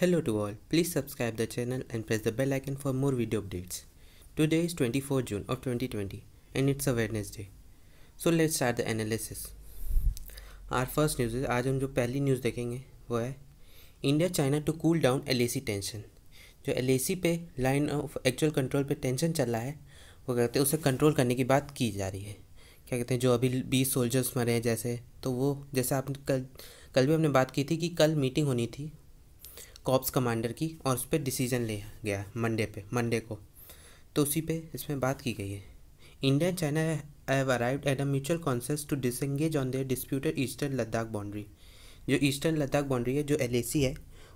Hello to all, please subscribe the channel and press the bell icon for more video updates. Today is 24 June of 2020 and it's a Wednesday. So let's start the analysis. Our first news is आज हम जो पहली news देखेंगे वो है India China to cool down LAC tension. जो LAC पे line of actual control पे tension चल रहा है वो कहते हैं उसे control करने की बात की जा रही है क्या कहते हैं जो अभी बीस soldiers मरे हैं जैसे तो वो जैसे आपने कल कल भी हमने बात की थी कि कल मीटिंग होनी थी कॉप्स कमांडर की और उस पर डिसीजन लिया गया मंडे पे मंडे को तो उसी पे इसमें बात की गई है India and China have arrived at a mutual consensus to disengage on their disputed eastern Ladakh boundary जो ईस्टर्न लद्दाख बाउंड्री है जो एल है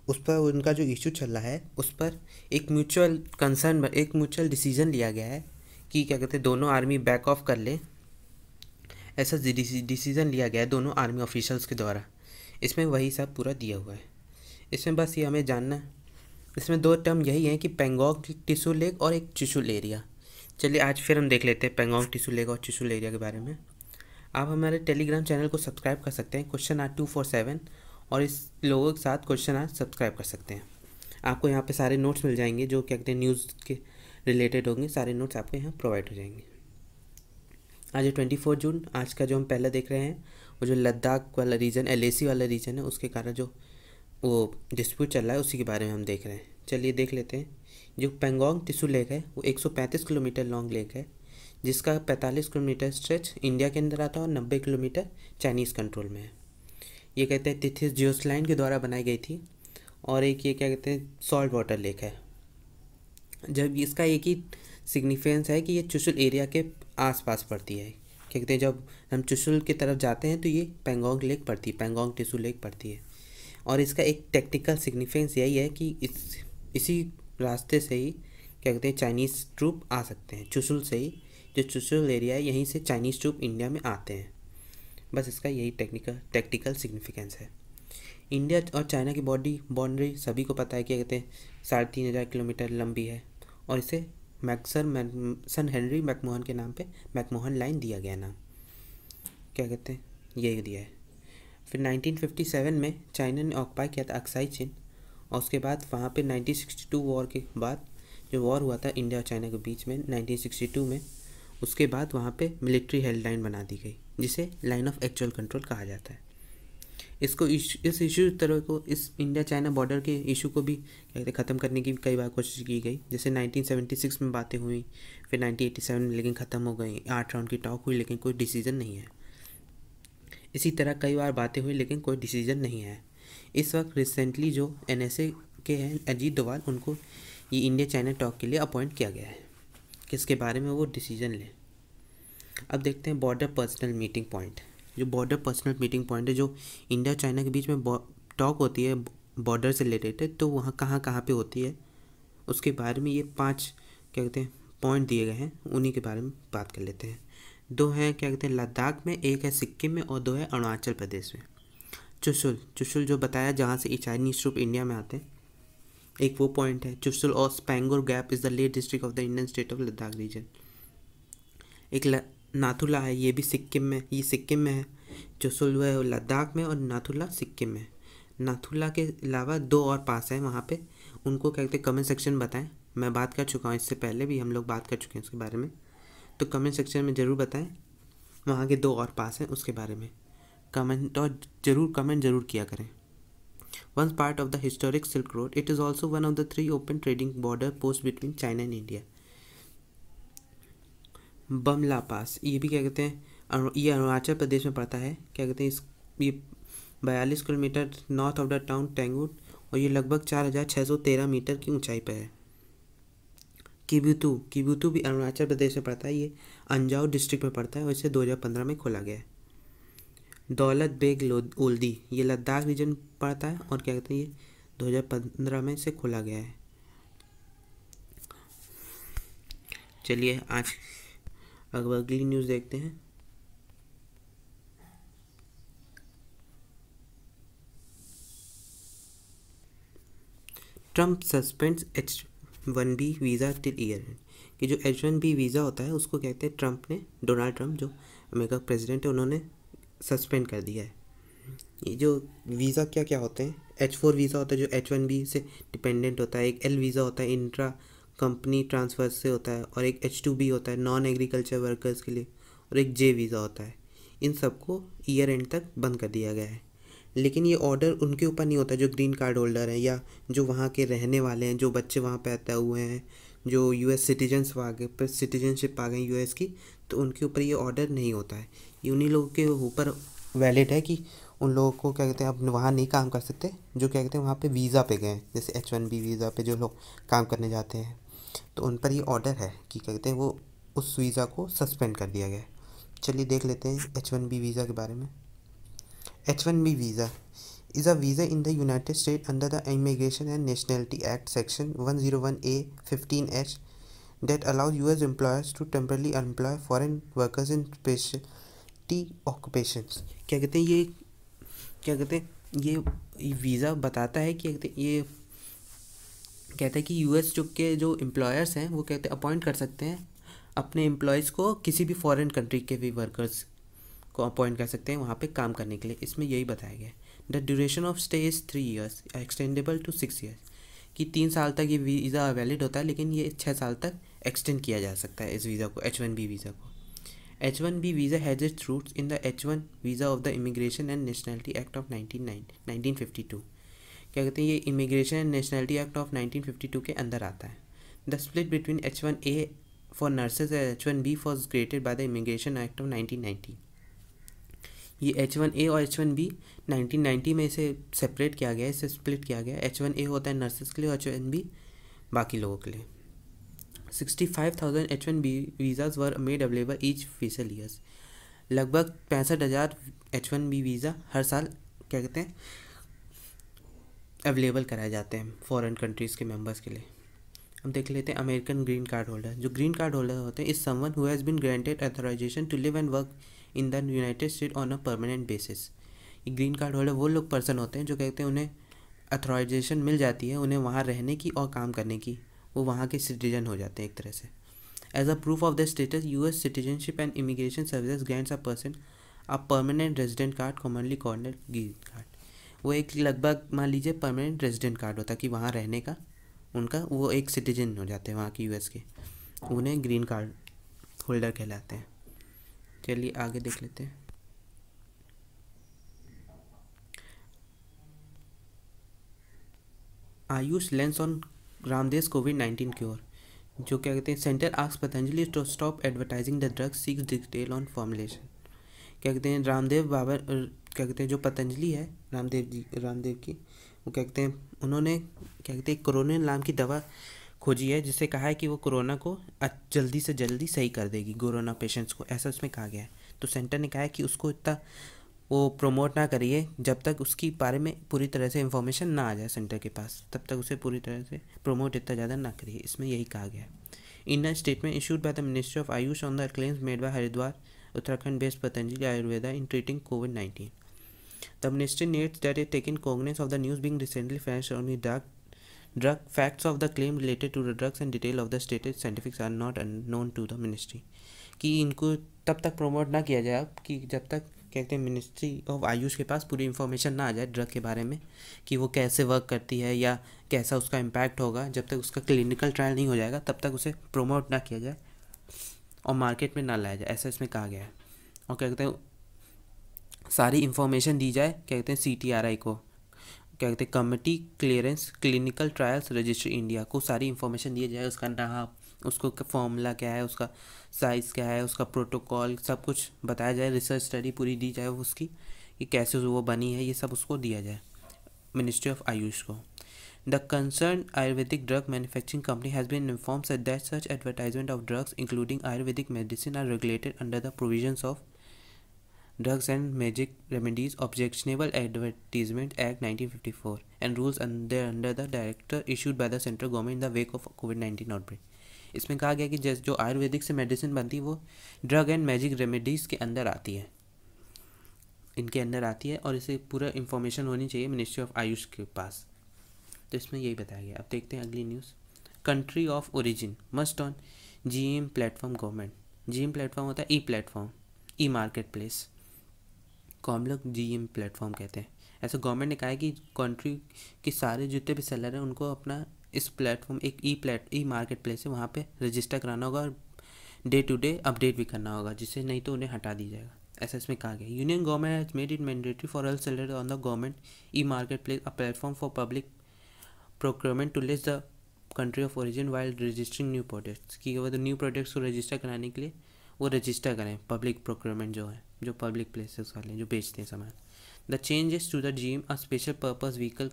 उस पर उनका जो इशू चल रहा है उस पर एक म्यूचुअल कंसर्न एक म्यूचुअल डिसीजन लिया गया है कि क्या कहते हैं दोनों आर्मी बैक ऑफ कर लें ऐसा डिसीजन लिया गया है दोनों आर्मी ऑफिशल्स के द्वारा इसमें वही सब पूरा दिया हुआ है इसमें बस ये हमें जानना है इसमें दो टर्म यही है कि पेंगोंग टिशू लेक और एक चिशुल एरिया चलिए आज फिर हम देख लेते हैं पेंगोंग टिशू लेक और चिशुल एरिया के बारे में आप हमारे टेलीग्राम चैनल को सब्सक्राइब कर सकते हैं question are two four seven और इस लोगों के साथ क्वेश्चन आर सब्सक्राइब कर सकते हैं आपको यहाँ पे सारे नोट्स मिल जाएंगे जो क्या कहते हैं न्यूज़ के रिलेटेड होंगे सारे नोट्स आपको यहाँ प्रोवाइड हो जाएंगे आज ट्वेंटी फोर जून आज का जो हम पहला देख रहे हैं वो जो लद्दाख वाला रीजन एल वाला रीजन है उसके कारण जो वो डिस्प्यूट चल रहा है उसी के बारे में हम देख रहे हैं चलिए देख लेते हैं जो पेंगोंग टिशू लेक है वो 135 किलोमीटर लॉन्ग लेक है जिसका 45 किलोमीटर स्ट्रेच इंडिया के अंदर आता है और 90 किलोमीटर चाइनीज़ कंट्रोल में है ये कहते हैं तिथिस जियोसलाइन के द्वारा बनाई गई थी और एक ये क्या कहते हैं सॉल्ट वाटर लेक है जब इसका एक ही सिग्निफिकेंस है कि ये चुशुल एरिया के आसपास पड़ती है क्या कहते हैं जब हम चुशुल की तरफ जाते हैं तो ये पेंगोंग लेक पड़ती है पेंगोंग टिशू लेक पड़ती है और इसका एक टेक्टिकल सिग्निफिकेंस यही है कि इस इसी रास्ते से ही क्या कहते हैं चाइनीज़ ट्रूप आ सकते हैं चुसुल से ही जो चुसुल एरिया है यहीं से चाइनीज़ ट्रूप इंडिया में आते हैं बस इसका यही टेक्निकल टेक्टिकल सिग्निफिकेंस है इंडिया और चाइना की बॉडी बाउंड्री सभी को पता है क्या कहते हैं साढ़े तीन हज़ार किलोमीटर लंबी है और इसे मैक्सर सन हेनरी मैकमोहन के नाम पे मैकमोहन लाइन दिया गया नाम क्या कहते हैं यही दिया है फिर 1957 में चाइना ने ऑक्पाई किया था अक्साई चीन और उसके बाद वहाँ पे 1962 वॉर के बाद जो वॉर हुआ था इंडिया और चाइना के बीच में 1962 में उसके बाद वहाँ पे मिलिट्री हेल्ड लाइन बना दी गई जिसे लाइन ऑफ एक्चुअल कंट्रोल कहा जाता है इसको इस इशू तरह को इस इंडिया चाइना बॉर्डर के इशू को भी कहते ख़त्म करने की कई बार कोशिश की गई जैसे 1976 में बातें हुई फिर 1987 में लेकिन ख़त्म हो गई आठ राउंड की टॉक हुई लेकिन कोई डिसीजन नहीं है इसी तरह कई बार बातें हुई लेकिन कोई डिसीजन नहीं है इस वक्त रिसेंटली जो एन के हैं अजीत डोवाल उनको ये इंडिया चाइना टॉक के लिए अपॉइंट किया गया है किसके बारे में वो डिसीजन लें अब देखते हैं बॉर्डर पर्सनल मीटिंग पॉइंट जो बॉर्डर पर्सनल मीटिंग पॉइंट है जो इंडिया चाइना के बीच में टॉक होती है बॉर्डर से रिलेटेड तो वहाँ कहाँ कहाँ पे होती है उसके बारे में ये पांच क्या कहते हैं पॉइंट दिए गए हैं उन्हीं के बारे में बात कर लेते हैं दो है क्या कहते हैं लद्दाख में एक है सिक्किम में और दो है अरुणाचल प्रदेश में चुशुल चुशुल जो बताया जहाँ से चाइनीज रूप इंडिया में आते हैं एक वो पॉइंट है चुशुल और Spanggur gap is the late district of the Indian state of Ladakh region एक ल, नाथुला है ये भी सिक्किम में ये सिक्किम में है चुशुल है लद्दाख में और नाथुला सिक्किम में नाथुला के अलावा दो और पास हैं वहाँ पर उनको क्या कहते हैं कमेंट सेक्शन बताएं मैं बात कर चुका हूँ इससे पहले भी हम लोग बात कर चुके हैं इसके बारे में तो कमेंट सेक्शन में ज़रूर बताएं वहाँ के दो और पास हैं उसके बारे में कमेंट और ज़रूर कमेंट ज़रूर किया करें once part of the historic silk road it is also one of the three open trading border post between China and India Bumla pass ये भी क्या कहते हैं ये अरुणाचल प्रदेश में पड़ता है क्या कहते हैं इस ये बयालीस kilometre north of the town टेंगू और ये लगभग चार हज़ार छः सौ तेरह मीटर की ऊंचाई पर है किबुतू किबुतू भी अरुणाचल प्रदेश में पड़ता है ये अंजाव डिस्ट्रिक्ट में पड़ता है और इसे 2015 में खोला गया है दौलत बेग ओल्दी ये लद्दाख रीजन पड़ता है और क्या कहते हैं ये 2015 में इसे खोला गया है चलिए आज अब अगली न्यूज़ देखते हैं Trump suspends H one B visa till year end कि जो एच वन बी वीज़ा होता है उसको कहते हैं ट्रंप ने डोनाल्ड ट्रंप जो अमेरिका का प्रेसिडेंट है उन्होंने सस्पेंड कर दिया है ये जो वीज़ा क्या क्या होते हैं एच फोर वीज़ा होता है जो एच वन बी से डिपेंडेंट होता है एक एल वीज़ा होता है इंट्रा कंपनी ट्रांसफ़र से होता है और एक एच टू बी होता है नॉन एग्रीकल्चर वर्कर्स के लिए और एक जे वीज़ा होता है इन सबको ईयर एंड तक बंद कर दिया गया है लेकिन ये ऑर्डर उनके ऊपर नहीं होता जो ग्रीन कार्ड होल्डर हैं या जो वहाँ के रहने वाले हैं जो बच्चे वहाँ पैदा हुए हैं जो यू एस सिटीजन्स आ गए सिटीजनशिप आ गए एस की तो उनके ऊपर ये ऑर्डर नहीं होता है ये उन्हीं लोगों के ऊपर वैलिड है कि उन लोगों को क्या कहते हैं अब वहाँ नहीं काम कर सकते जो क्या कहते हैं वहाँ पे वीज़ा पे गए हैं जैसे एच वन बी वीज़ा पे जो लोग काम करने जाते हैं तो उन पर ये ऑर्डर है कि क्या कहते हैं वो उस वीज़ा को सस्पेंड कर दिया गया है चलिए देख लेते हैं एच वन बी वीज़ा के बारे में H one B visa is a visa in the United State under the immigration and nationality act section one zero one A fifteen H that allow U S employers to temporarily employ foreign workers in specialty occupation क्या कहते हैं ये क्या कहते हैं ये visa बताता है क्या कहते हैं ये कहता है कि यूएस चुप के जो एम्प्लॉयर्स हैं वो कहते हैं अपॉइंट कर सकते हैं अपने एम्प्लॉयज़ को किसी भी फॉरेन कंट्री के भी वर्कर्स को अपॉइंट कर सकते हैं वहाँ पे काम करने के लिए इसमें यही बताया गया है the duration of stay is three years extendable to six years कि तीन साल तक ये वीज़ा वैलिड होता है लेकिन ये छः साल तक एक्सटेंड किया जा सकता है इस वीज़ा को एच वन बी वीज़ा को H one B visa has its roots in the H one visa of the immigration and nationality act of nineteen nineteen fifty two क्या कहते हैं ये immigration and nationality act of nineteen fifty two के अंदर आता है the split between H one A for nurses and H one B for created by the immigration act of nineteen ninety ये H one A और H one B nineteen ninety में इसे separate किया गया इसे स्प्लिट किया गया H one ए होता है नर्सेज के लिए और एच वन बी बाकी लोगों के लिए sixty five thousand H one B visas were made available each fiscal years लगभग पैंसठ हज़ार एच वन बी वीज़ा हर साल क्या कहते हैं अवेलेबल कराए जाते हैं फॉरेन कंट्रीज़ के मेंबर्स के लिए हम देख लेते हैं अमेरिकन ग्रीन कार्ड होल्डर जो ग्रीन कार्ड होल्डर होते हैं is someone who has been granted authorisation to live and work in the United State on a permanent basis ये ग्रीन कार्ड होल्डर वो लोग पर्सन होते हैं जो कहते हैं उन्हें अथोराइजेशन मिल जाती है उन्हें वहाँ रहने की और काम करने की वो वहाँ के सिटीजन हो जाते हैं एक तरह से as a proof of the status U S citizenship and immigration services grant a person a permanent resident card commonly कॉर्नर ग्रीन कार्ड वो एक लगभग मान लीजिए परमानेंट रेजिडेंट कार्ड होता है कि वहाँ रहने का उनका वो एक सिटीजन हो जाते हैं वहाँ के यू के उन्हें ग्रीन कार्ड होल्डर कहलाते हैं चलिए आगे देख लेते हैं Ayush lens on Ramdev's COVID nineteen cure जो क्या कहते हैं centre asks Patanjali to stop advertising the drugs seeks detail on formulation क्या कहते हैं रामदेव बाबा क्या कहते हैं जो पतंजलि है रामदेव जी रामदेव की वो क्या कहते हैं उन्होंने क्या कहते हैं कोरोना नाम की दवा खोजी है जिसे कहा है कि वो कोरोना को जल्दी से जल्दी सही कर देगी कोरोना पेशेंट्स को ऐसा उसमें कहा गया है तो सेंटर ने कहा है कि उसको इतना वो प्रमोट ना करिए जब तक उसकी बारे में पूरी तरह से इन्फॉर्मेशन ना आ जाए सेंटर के पास तब तक उसे पूरी तरह से प्रमोट इतना ज़्यादा ना करिए इसमें यही कहा गया है in statement issued by the ministry of Ayush on the claims made by Haridwar Uttarakhand based Patanjali Ayurveda in treating COVID nineteen the ministry notes that is taking cognisance of the news being recently flashed on the dark Drug facts of the claim related to the drugs and detail of the stated scientifics are not unknown to the ministry. कि इनको तब तक promote ना किया जाए कि जब तक कहते हैं मिनिस्ट्री ऑफ आयुष के पास पूरी इन्फॉर्मेशन ना आ जाए ड्रग के बारे में कि वो कैसे वर्क करती है या कैसा उसका इम्पैक्ट होगा जब तक उसका क्लिनिकल ट्रायल नहीं हो जाएगा तब तक उसे प्रमोट ना किया जाए और मार्केट में ना लाया जाए ऐसा इसमें कहा गया है और क्या कहते हैं सारी इन्फॉर्मेशन दी जाए कहते हैं सी को क्या कहते हैं committee clearance clinical trials register India को सारी इंफॉर्मेशन दिया जाए उसका नाम उसको फॉर्मूला क्या है उसका साइज क्या है उसका प्रोटोकॉल सब कुछ बताया जाए रिसर्च स्टडी पूरी दी जाए उसकी कि कैसे वो बनी है ये सब उसको दिया जाए मिनिस्ट्री ऑफ आयुष को the concern Ayurvedic drug manufacturing company has been informs that such advertisement of drugs including Ayurvedic medicine are regulated under the provision of drugs and magic remedies objectionable advertisement act 1954 and rules under the director director by the central central in the wake of COVID COVID-19 outbreak. इसमें कहा गया कि जैसे जो आयुर्वेदिक से medicine बनती है वो ड्रग एंड मैजिक रेमेडीज़ के अंदर आती है इनके अंदर आती है और इसे पूरा इंफॉर्मेशन होनी चाहिए मिनिस्ट्री ऑफ आयुष के पास तो इसमें यही बताया गया अब देखते हैं अगली news country of origin must on G M platform government G M platform होता है E platform E market place को हम लोग जी एम प्लेटफॉर्म कहते हैं ऐसा गवर्नमेंट ने कहा है कि कंट्री के सारे जितने भी सेलर हैं उनको अपना इस प्लेटफॉर्म एक E plate E market place है वहाँ पे रजिस्टर कराना होगा और डे टू डे अपडेट भी करना होगा जिससे नहीं तो उन्हें हटा दी जाएगा ऐसा इसमें कहा गया union government has made it mandatory for all seller on the government E market place a platform for public procurement to list the country of origin while registering new products की वो न्यू तो products को register कराने के लिए वो register करें public procurement जो है जो पब्लिक प्लेसेस वाले हैं जो बेचते हैं सामान the changes to the GeM a special purpose vehicle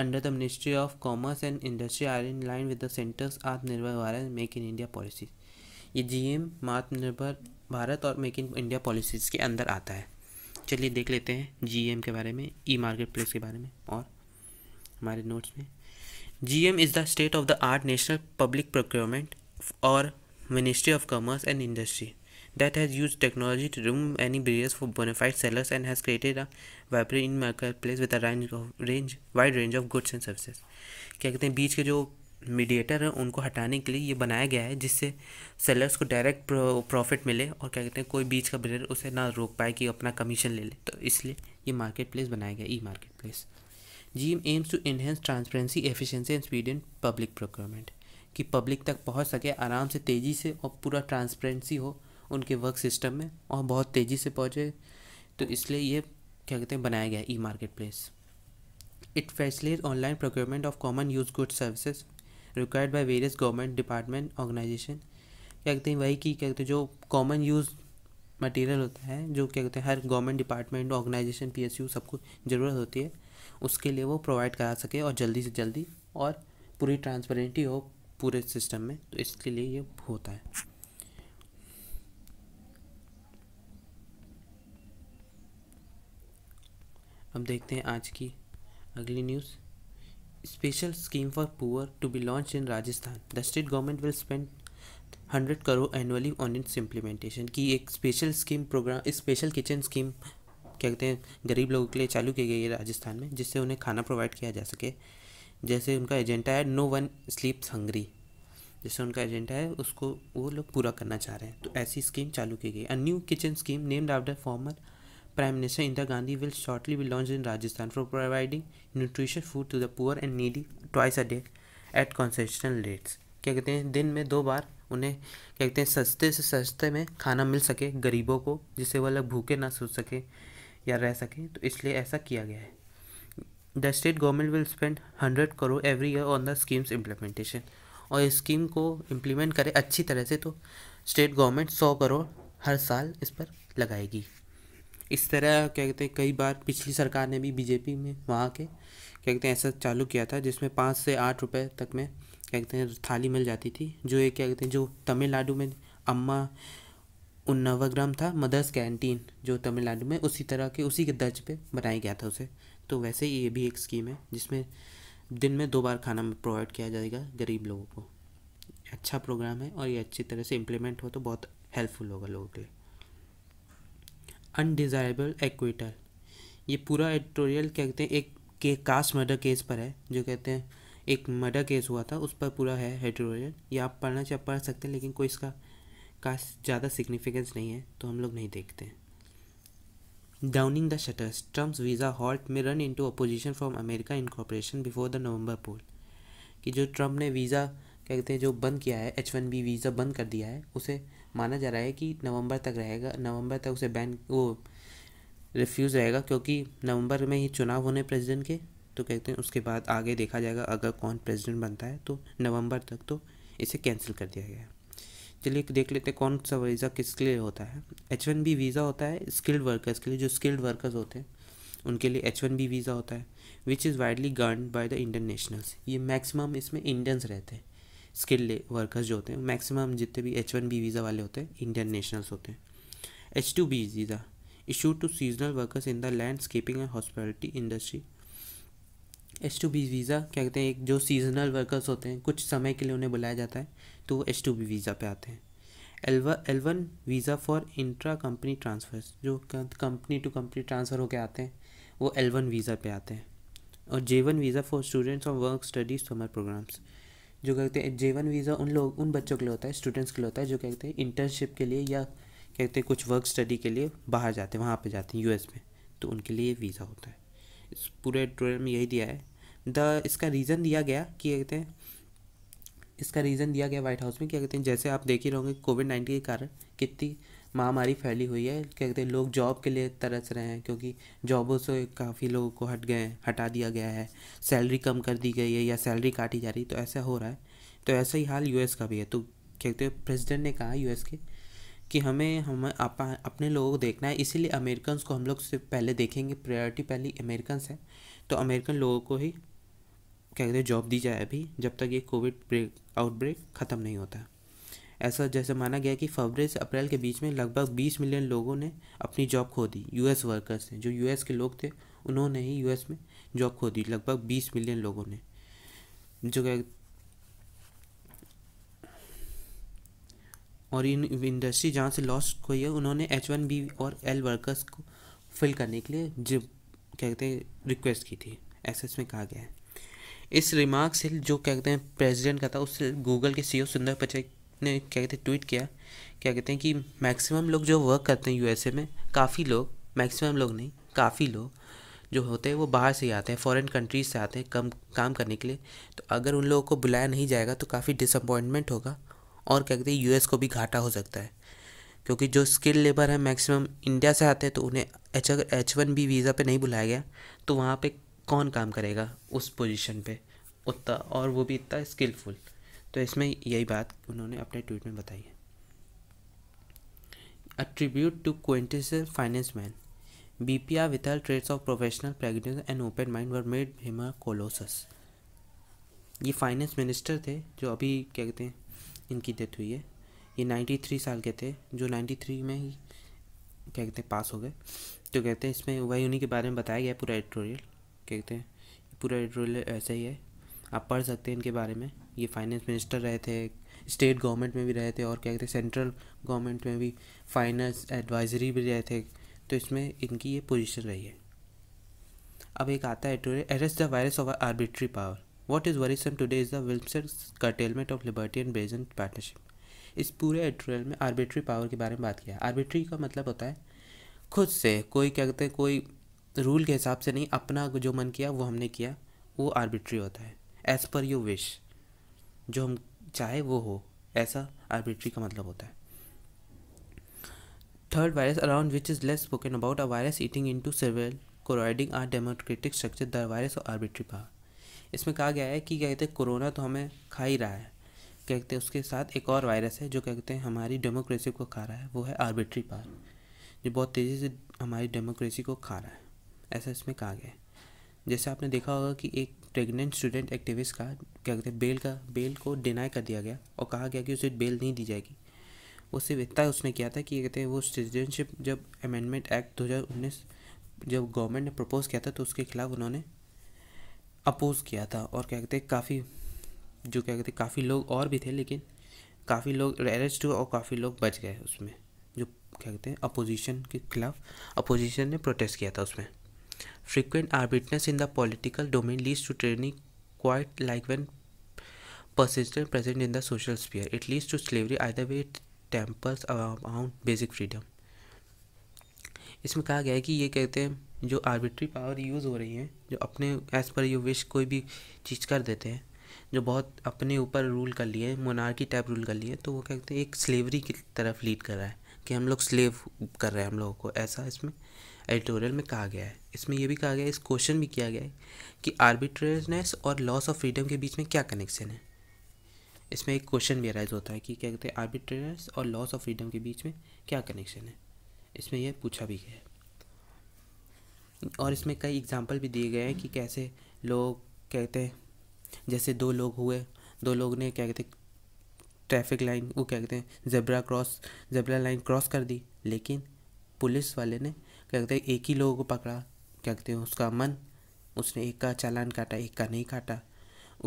under the ministry of commerce and industry are in line with the center's Atmanirbhar Bharat make in India policy ये जी एम आत्मनिर्भर भारत और मेक इन इंडिया पॉलिसीज़ के अंदर आता है चलिए देख लेते हैं जी एम के बारे में ई मार्केट प्लेस के बारे में और हमारे नोट्स में G M is the state of the art national public procurement और Ministry of Commerce and Industry that has used technology to remove any barriers for bona fide sellers and has created a vibrant in marketplace with a range of range wide range of goods and services क्या कहते हैं बीच के जो mediator हैं उनको हटाने के लिए ये बनाया गया है जिससे सेलर्स को डायरेक्ट प्रॉफिट मिले और क्या कहते हैं कोई बीच का ब्रेडर उसे ना रोक पाए कि अपना कमीशन ले ले तो इसलिए ये मार्केट प्लेस बनाया गया E market place G aims to enhance transparency efficiency and speed in public procurement कि पब्लिक तक पहुंच सके आराम से तेज़ी से और पूरा ट्रांसपेरेंसी हो उनके वर्क सिस्टम में और बहुत तेज़ी से पहुँचे तो इसलिए ये क्या कहते हैं बनाया गया E market place it facilitate online procurement of common use good services required by various government department organisation क्या कहते हैं वही कि क्या कहते हैं जो कॉमन यूज़ मटेरियल होता है जो क्या कहते हैं हर government department organisation P S U सबको ज़रूरत होती है उसके लिए वो प्रोवाइड करा सके और जल्दी से जल्दी और पूरी ट्रांसपेरेंटी हो पूरे सिस्टम में तो इसके लिए ये होता है अब देखते हैं आज की अगली news special scheme for poor to be launch in Rajasthan the state government will spend hundred crore annually on its implementation की एक special scheme programme special kitchen scheme क्या कहते हैं गरीब लोगों के लिए चालू की गई है राजस्थान में जिससे उन्हें खाना प्रोवाइड किया जा सके जैसे उनका एजेंडा है नो वन स्लीप्स हंगरी जैसे उनका एजेंडा है उसको वो लोग पूरा करना चाह रहे हैं तो ऐसी स्कीम चालू की गई a new kitchen scheme named after former prime minister Indira Gandhi will shortly be launch in Rajasthan for providing nutrition food to the poor and needy twice a day at concessional rates क्या कहते हैं दिन में दो बार उन्हें क्या कहते हैं सस्ते से सस्ते में खाना मिल सके गरीबों को जिससे वह लोग भूखे ना सो सके या रह सके तो इसलिए ऐसा किया गया है the state government will spend hundred crore every year on the schemes implementation और इस स्कीम को इम्प्लीमेंट करे अच्छी तरह से तो स्टेट गवर्नमेंट सौ करोड़ हर साल इस पर लगाएगी इस तरह क्या कहते हैं कई बार पिछली सरकार ने भी बीजेपी में वहाँ के क्या कहते हैं ऐसा चालू किया था जिसमें पाँच से आठ रुपये तक में क्या कहते हैं थाली मिल जाती थी जो ये क्या कहते हैं जो तमिलनाडु में अम्मा ग्राम था मदर्स कैंटीन जो तमिलनाडु में उसी तरह के उसी के दर्ज पे बनाया गया था उसे तो वैसे ही ये भी एक स्कीम है जिसमें दिन में दो बार खाना प्रोवाइड किया जाएगा गरीब लोगों को अच्छा प्रोग्राम है और ये अच्छी तरह से इम्प्लीमेंट हो तो बहुत हेल्पफुल होगा लोगों के लिए अनडिज़ायरेबल एक्विटल ये पूरा एडिटोरियल क्या कहते हैं एक के कास्ट मर्डर केस पर है जो कहते हैं एक मर्डर केस हुआ था उस पर पूरा है एडिटोरियल ये आप पढ़ना चाहे पढ़ सकते हैं लेकिन कोई इसका का ज़्यादा सिग्निफिकेंस नहीं है तो हम लोग नहीं देखते हैं downing the shutters Trump's visa halt may run into opposition from America incorporation before the November poll कि जो ट्रम्प ने वीज़ा क्या कहते हैं जो बंद किया है एच वन बी वीज़ा बंद कर दिया है उसे माना जा रहा है कि नवंबर तक रहेगा नवंबर तक उसे बैन वो रिफ्यूज़ रहेगा क्योंकि नवंबर में ही चुनाव होने प्रेसिडेंट के तो कहते हैं उसके बाद आगे देखा जाएगा अगर कौन प्रेसिडेंट बनता है तो नवंबर तक तो इसे कैंसिल कर दिया गया है चलिए देख लेते हैं कौन सा वीज़ा किसके लिए होता है एच वन बी वीज़ा होता है स्किल्ड वर्कर्स के लिए जो स्किल्ड वर्कर्स होते हैं उनके लिए एच वन बी वीज़ा होता है which is widely gone by the Indian nationals ये मैक्सिमम इसमें इंडियंस रहते हैं स्किल्ड वर्कर्स जो होते हैं मैक्सिमम जितने भी एच वन बी वीज़ा वाले होते हैं इंडियन नेशनल्स होते हैं H two B visa issue to seasonal workers in the landscaping and hospitality industry H two B visa क्या कहते हैं एक जो सीजनल वर्कर्स होते हैं कुछ समय के लिए उन्हें बुलाया जाता है तो एच टू बी वीज़ा पे आते हैं एलवा L one visa for intra company transfers जो कंपनी टू कंपनी ट्रांसफ़र होकर आते हैं वो एल वन वीज़ा पे आते हैं और J one visa for students और वर्क स्टडीज समर प्रोग्राम्स जो कहते हैं जे वन वीज़ा उन लोग उन बच्चों के लिए होता है स्टूडेंट्स के लिए होता है जो कहते हैं इंटर्नशिप के लिए या कहते हैं कुछ वर्क स्टडी के लिए बाहर जाते हैं वहाँ पर जाते हैं यूएस में तो उनके लिए वीज़ा होता है इस पूरे ट्रोल में यही दिया है द इसका रीज़न दिया गया कि कहते हैं इसका रीज़न दिया गया व्हाइट हाउस में क्या कहते हैं जैसे आप देख ही रहोगे कोविड नाइन्टीन के कारण कितनी महामारी फैली हुई है क्या कहते हैं लोग जॉब के लिए तरस रहे हैं क्योंकि जॉबों से काफ़ी लोगों को हट गए हटा दिया गया है सैलरी कम कर दी गई है या सैलरी काटी जा रही है तो ऐसा हो रहा है तो ऐसा ही हाल यूएस का भी है तो क्या कहते हैं प्रेसिडेंट ने कहा यूएस के कि हमें हम आप, अपने लोगों को देखना है इसीलिए अमेरिकन को हम लोग से पहले देखेंगे प्रायोरिटी पहली अमेरिकन है तो अमेरिकन लोगों को ही क्या कहते हैं जॉब दी जाए अभी जब तक ये कोविड ब्रेक आउटब्रेक ख़त्म नहीं होता ऐसा जैसे माना गया कि फरवरी से अप्रैल के बीच में लगभग 20 मिलियन लोगों ने अपनी जॉब खो दी यूएस वर्कर्स ने जो यूएस के लोग थे उन्होंने ही यूएस में जॉब खो दी लगभग 20 मिलियन लोगों ने जो क्या और इन इंडस्ट्री जहाँ से लॉस हुई है उन्होंने एच वन बी और एल वर्कर्स को फिल करने के लिए जो क्या कहते हैं रिक्वेस्ट की थी ऐसे इसमें कहा गया है इस रिमार्क से जो क्या कहते हैं प्रेसिडेंट का था उससे गूगल के सीईओ e सुंदर पिचाई ने क्या कहते हैं ट्वीट किया क्या कहते हैं कि मैक्सिमम लोग जो वर्क करते हैं यूएसए में काफ़ी लोग मैक्सिमम लोग नहीं काफ़ी लोग जो होते हैं वो बाहर से ही आते हैं फॉरेन कंट्रीज से आते हैं कम काम करने के लिए तो अगर उन लोगों को बुलाया नहीं जाएगा तो काफ़ी डिसअपॉइंटमेंट होगा और क्या कहते हैं यूएस को भी घाटा हो सकता है क्योंकि जो स्किल लेबर है मैक्सिमम इंडिया से आते हैं तो उन्हें एच अगर एच वन बी वीज़ा पे नहीं बुलाया गया तो वहाँ पर कौन काम करेगा उस पोजीशन पे उतना और वो भी इतना स्किलफुल तो इसमें यही बात उन्होंने अपने ट्वीट में बताई है attribute to quintessential finance man B P R trades of professional prudence and open mind were made him colossus ये फाइनेंस मिनिस्टर थे जो अभी क्या कहते हैं इनकी डेथ हुई है ये नाइन्टी थ्री साल के थे जो नाइन्टी थ्री में ही क्या कहते हैं पास हो गए तो कहते हैं इसमें वही उन्हीं के बारे में बताया गया पूरा एडिटोरियल कहते हैं पूरा एडिटोरियल ऐसा ही है आप पढ़ सकते हैं इनके बारे में ये फाइनेंस मिनिस्टर रहे थे स्टेट गवर्नमेंट में भी रहे थे और क्या कहते हैं सेंट्रल गवर्नमेंट में भी फाइनेंस एडवाइजरी भी रहे थे तो इसमें इनकी ये पोजीशन रही है अब एक आता है editorial arrest the virus of arbitrary power what is seen today is the wilful curtailment of liberty and brazen partnership इस पूरे एडिटोरियल में आर्बिट्री पावर के बारे में बात किया आर्बिट्री का मतलब होता है खुद से कोई क्या कहते हैं कोई तो रूल के हिसाब से नहीं अपना जो मन किया वो हमने किया वो आर्बिट्री होता है एज़ पर यू विश जो हम चाहे वो हो ऐसा आर्बिट्री का मतलब होता है third virus around which is less spoken about a virus eating into several corroding our democratic structure the virus और आर्बिट्री पावर इसमें कहा गया है कि क्या कहते हैं कोरोना तो हमें खा ही रहा है क्या कहते हैं उसके साथ एक और वायरस है जो क्या कहते हैं हमारी डेमोक्रेसी को खा रहा है वो है आर्बिट्री पार जो बहुत तेज़ी से हमारी डेमोक्रेसी को खा रहा है ऐसा इसमें कहा गया है जैसे आपने देखा होगा कि एक प्रेग्नेंट स्टूडेंट एक्टिविस्ट का क्या कहते हैं बेल का बेल को डिनाई कर दिया गया और कहा गया कि उसे बेल नहीं दी जाएगी वो सिर्फ इतना उसने किया था कि कहते हैं वो सिटीजनशिप जब अमेंडमेंट एक्ट 2019 जब गवर्नमेंट ने प्रपोज़ किया था तो उसके खिलाफ उन्होंने अपोज़ किया था और क्या कहते हैं काफ़ी जो क्या कहते हैं काफ़ी लोग और भी थे लेकिन काफ़ी लोग अरेस्ट हुए और काफ़ी लोग बच गए उसमें जो क्या कहते हैं अपोजिशन के खिलाफ अपोजिशन ने प्रोटेस्ट किया था उसमें Frequent arbitrariness in the political domain leads to tyranny quite like when persistent present in the social sphere. It leads to slavery. Either way, it tempers around basic freedom. इसमें कहा गया है कि ये कहते हैं जो आर्बिट्री पावर यूज़ हो रही है जो अपने एज पर यू विश कोई भी चीज़ कर देते हैं जो बहुत अपने ऊपर रूल कर लिए मोनार्की टाइप रूल कर लिए तो वो कहते हैं एक स्लेवरी की तरफ लीड कर रहा है कि हम लोग स्लेव कर रहे हैं हम लोगों को ऐसा इसमें एडिटोरियल में कहा गया है इसमें यह भी कहा गया है इस क्वेश्चन भी किया गया है कि आर्बिट्रेजनेस और लॉस ऑफ फ्रीडम के बीच में क्या कनेक्शन है इसमें एक क्वेश्चन भी अराइज होता है कि क्या कहते हैं आर्बिट्रेजनेस और लॉस ऑफ फ्रीडम के बीच में क्या कनेक्शन है इसमें यह पूछा भी गया है और इसमें कई एग्जाम्पल भी दिए गए हैं कि कैसे लोग कहते हैं जैसे दो लोग हुए दो लोग ने क्या कहते हैं ट्रैफिक लाइन वो क्या कहते हैं zebra cross zebra line cross कर दी लेकिन पुलिस वाले ने क्या कहते हैं एक ही लोगों को पकड़ा क्या कहते हैं उसका मन उसने एक का चालान काटा एक का नहीं काटा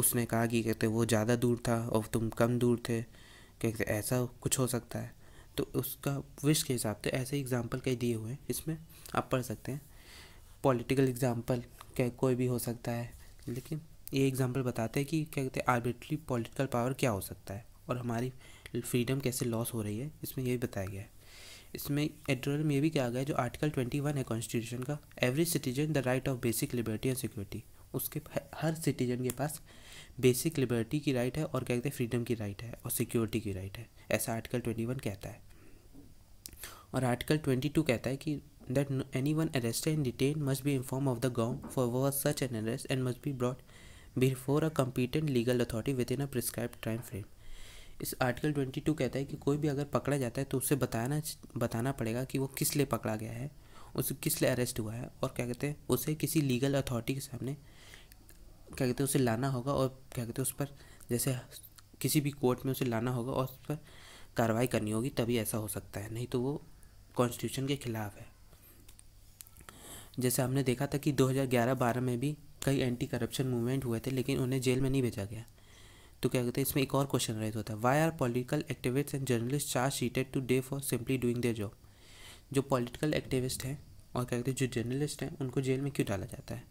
उसने कहा कि कहते वो ज़्यादा दूर था और तुम कम दूर थे क्या कहते ऐसा कुछ हो सकता है तो उसका विश के हिसाब से ऐसे एग्ज़ाम्पल कई दिए हुए हैं इसमें आप पढ़ सकते हैं पॉलिटिकल एग्ज़ाम्पल क्या कोई भी हो सकता है लेकिन ये एग्ज़ाम्पल बताते हैं कि क्या कहते हैं आर्बिट्री पॉलिटिकल पावर क्या हो सकता है और हमारी फ्रीडम कैसे लॉस हो रही है इसमें यही बताया गया है इसमें एडिटोरियल में भी क्या आ गया जो आर्टिकल ट्वेंटी वन है कॉन्स्टिट्यूशन का every citizen the right of basic liberty and security उसके हर सिटीजन के पास बेसिक लिबर्टी की राइट है और क्या कहते हैं फ्रीडम की राइट है और सिक्योरिटी की राइट है ऐसा आर्टिकल ट्वेंटी वन कहता है और आर्टिकल ट्वेंटी टू कहता है कि that anyone arrested and detain must be inform of the गॉम फॉर वो such an arrest and must be brought before a competent legal authority within a prescribe time frame इस article twenty two कहता है कि कोई भी अगर पकड़ा जाता है तो उसे बताना बताना पड़ेगा कि वो किस लिए पकड़ा गया है उसे किस लिए अरेस्ट हुआ है और क्या कहते हैं उसे किसी लीगल अथॉरिटी के सामने क्या कहते हैं उसे लाना होगा और क्या कहते हैं उस पर जैसे किसी भी कोर्ट में उसे लाना होगा और उस पर कार्रवाई करनी होगी तभी ऐसा हो सकता है नहीं तो वो कॉन्स्टिट्यूशन के खिलाफ है जैसे हमने देखा था कि 2011-12 में भी कई एंटी करप्शन मूवमेंट हुए थे लेकिन उन्हें जेल में नहीं भेजा गया तो क्या कहते हैं इसमें एक और क्वेश्चन राइज होता है why are political activist and journalist charge sheeted today for simply doing their job जो पॉलिटिकल एक्टिविस्ट हैं और क्या कहते हैं जो जर्नलिस्ट हैं उनको जेल में क्यों डाला जाता है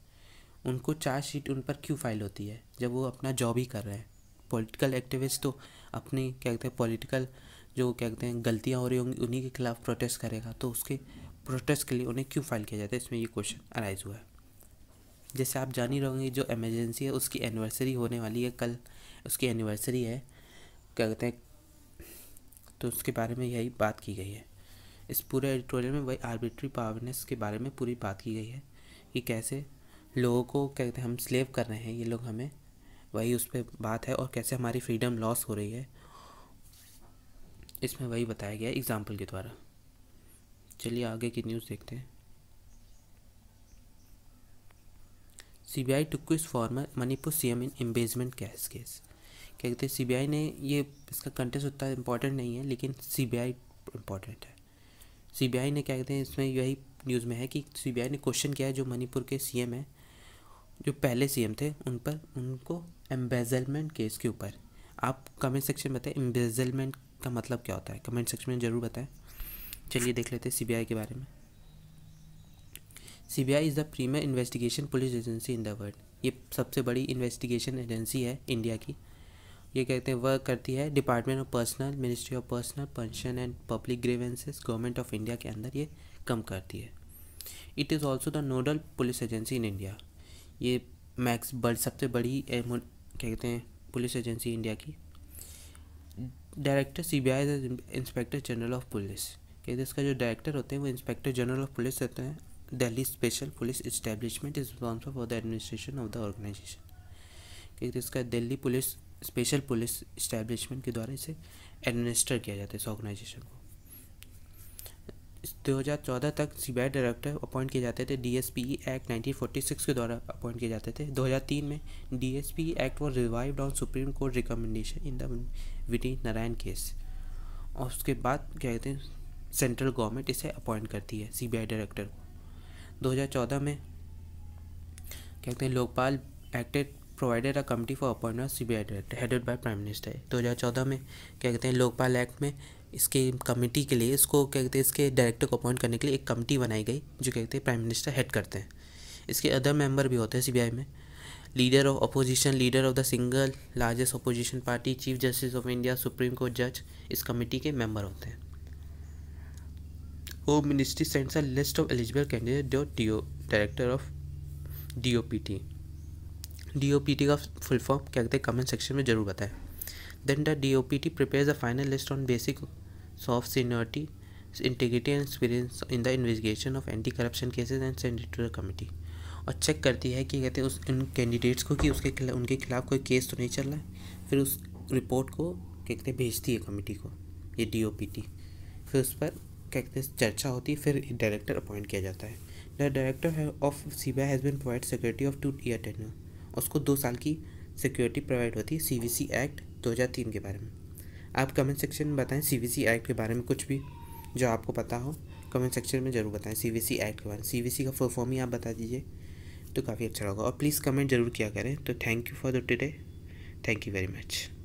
उनको चार्ज शीट उन पर क्यों फाइल होती है जब वो अपना जॉब ही कर रहे हैं पॉलिटिकल एक्टिविस्ट तो अपनी क्या कहते हैं पॉलिटिकल जो क्या कहते हैं गलतियाँ हो रही होंगी उन्हीं के खिलाफ प्रोटेस्ट करेगा तो उसके प्रोटेस्ट के लिए उन्हें क्यों फाइल किया जाता है इसमें ये क्वेश्चन अराइज हुआ है जैसे आप जान ही रहोगे जो एमरजेंसी है उसकी एनिवर्सरी होने वाली है कल उसकी एनिवर्सरी है क्या कहते हैं तो उसके बारे में यही बात की गई है इस पूरे एडिटोरियल में वही आर्बिट्री पावरनेस के बारे में पूरी बात की गई है कि कैसे लोगों को क्या कहते हैं हम स्लेव कर रहे हैं ये लोग हमें वही उस पर बात है और कैसे हमारी फ्रीडम लॉस हो रही है इसमें वही बताया गया एग्ज़ाम्पल के द्वारा चलिए आगे की न्यूज़ देखते हैं C B I books former Manipur M in embezzlement cash case क्या कहते हैं सी ने ये इसका कंटेस्ट उतना इम्पोर्टेंट नहीं है लेकिन सी आई इम्पोर्टेंट है आई ने क्या कहते हैं इसमें यही न्यूज़ में है कि आई ने क्वेश्चन किया है जो मणिपुर के एम हैं जो पहले एम थे उन पर उनको एम्बेजलमेंट केस के ऊपर आप कमेंट सेक्शन में बताएं एम्बेजलमेंट का मतलब क्या होता है कमेंट सेक्शन में ज़रूर बताएं चलिए देख लेते हैं आई के बारे में C I is the premier investigation police agency in the world ये सबसे बड़ी इन्वेस्टिगेशन एजेंसी है इंडिया की ये कहते हैं वर्क करती है department of personnel ministry of personnel pension and public grievances government of India के अंदर ये कम करती है it is also the nodal police agency in India ये मैक्स बड़ सबसे बड़ी कहते हैं पुलिस एजेंसी इंडिया की director C B I inspector general of police कहते हैं इसका जो डायरेक्टर होते हैं वो इंस्पेक्टर जनरल ऑफ पुलिस रहते हैं Delhi special police establishment is responsible for the administration of the organisation कहते हैं इसका Delhi police special police establishment के द्वारा इसे एडमिनिस्टर किया जाता है इस ऑर्गेनाइजेशन को 2014 तक आई डायरेक्टर अपॉइंट किए जाते थे डीएसपी एक्ट 1946 के द्वारा अपॉइंट किए जाते थे 2003 में DSP act was revive on supreme court recommendation in the Vineet Narayan case और उसके बाद क्या कहते हैं सेंट्रल गवर्नमेंट इसे अपॉइंट करती है सीबीआई डायरेक्टर को 2014 में क्या कहते हैं Lokpal acted provided a committee for appointment C B I headed by prime minister दो हज़ार चौदह में क्या कहते हैं लोकपाल एक्ट में इसके कमेटी के लिए इसको क्या कहते हैं इसके डायरेक्टर को अपॉइंट करने के लिए एक कमेटी बनाई गई जो क्या कहते हैं प्राइम मिनिस्टर हेड करते हैं इसके अदर मेंबर भी होते हैं सीबीआई में leader of opposition leader of the single largest opposition party chief justice of India supreme court जज इस कमेटी के मेंबर होते हैं home ministry sends a list of eligible candidate dot the director of D O P T D O P T का full form क्या कहते हैं comment section में जरूर बताएं then the D O P T prepare the final list on basic of seniority integrity and experience in the investigation of anti corruption cases and send to the committee और check करती है कि कहते हैं उस इन कैंडिडेट्स को कि उसके खिला, उनके खिलाफ कोई केस तो नहीं चल रहा है फिर उस रिपोर्ट को क्या कहते हैं भेजती है कमेटी को ये डी ओ पी टी फिर उस पर क्या कहते हैं चर्चा होती है फिर डायरेक्टर अपॉइंट किया जाता है the director of C B I has been provide secretary of two year tenure उसको दो साल की सिक्योरिटी प्रोवाइड होती है सी एक्ट दो के बारे में आप कमेंट सेक्शन में बताएं सी एक्ट के बारे में कुछ भी जो आपको पता हो कमेंट सेक्शन में ज़रूर बताएं सी एक्ट के बारे में सी का फुल फॉर्म ही आप बता दीजिए तो काफ़ी अच्छा होगा और प्लीज़ कमेंट ज़रूर किया करें तो thank you for the today thank you very much